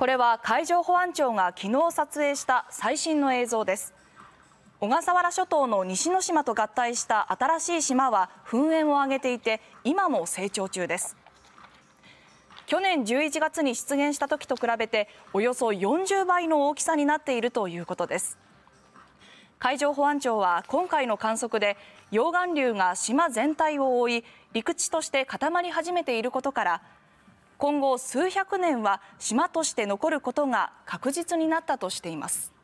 これは海上保安庁が昨日撮影した最新の映像です小笠原諸島の西之島と合体した新しい島は噴煙を上げていて今も成長中です去年11月に出現した時と比べておよそ40倍の大きさになっているということです海上保安庁は今回の観測で溶岩流が島全体を覆い陸地として固まり始めていることから今後数百年は島として残ることが確実になったとしています。